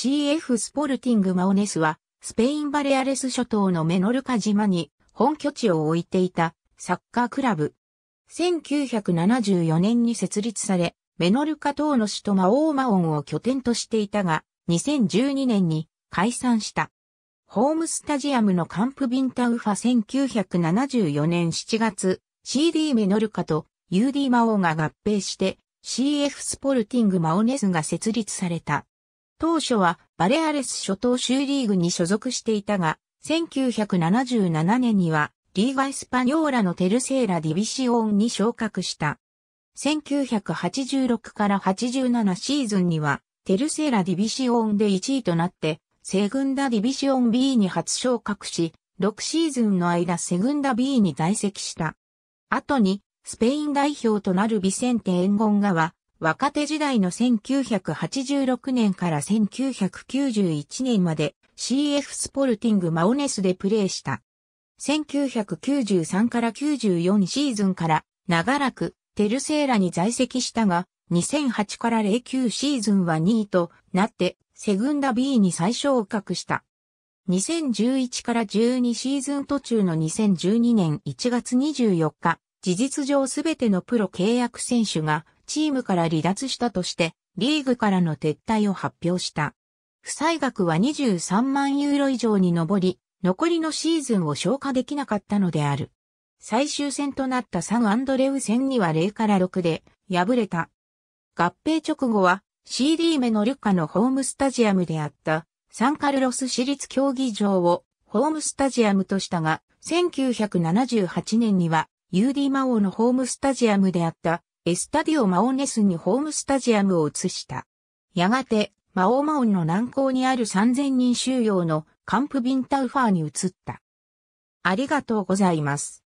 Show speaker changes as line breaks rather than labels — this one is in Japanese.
CF スポルティングマオネスは、スペインバレアレス諸島のメノルカ島に本拠地を置いていたサッカークラブ。1974年に設立され、メノルカ島の首都マオーマオンを拠点としていたが、2012年に解散した。ホームスタジアムのカンプビンタウファ1974年7月、CD メノルカと UD マオが合併して CF スポルティングマオネスが設立された。当初はバレアレス諸島州リーグに所属していたが、1977年にはリーガ・エスパニョーラのテルセーラ・ディビシオンに昇格した。1986から87シーズンにはテルセーラ・ディビシオンで1位となって、セグンダ・ディビシオン B に初昇格し、6シーズンの間セグンダ B に在籍した。後に、スペイン代表となるビセンテ・エンゴンガは、若手時代の1986年から1991年まで CF スポルティングマオネスでプレーした。1993から94シーズンから長らくテルセーラに在籍したが、2008から09シーズンは2位となってセグンダ B に再昇格した。2011から12シーズン途中の2012年1月24日、事実上すべてのプロ契約選手がチームから離脱したとして、リーグからの撤退を発表した。負債額は23万ユーロ以上に上り、残りのシーズンを消化できなかったのである。最終戦となったサンアンドレウ戦には0から6で敗れた。合併直後は CD メのルカのホームスタジアムであったサンカルロス市立競技場をホームスタジアムとしたが1978年には UD マオのホームスタジアムであったエスタディオ・マオネスにホームスタジアムを移した。やがて、マオマオンの南港にある3000人収容のカンプ・ビンタウファーに移った。ありがとうございます。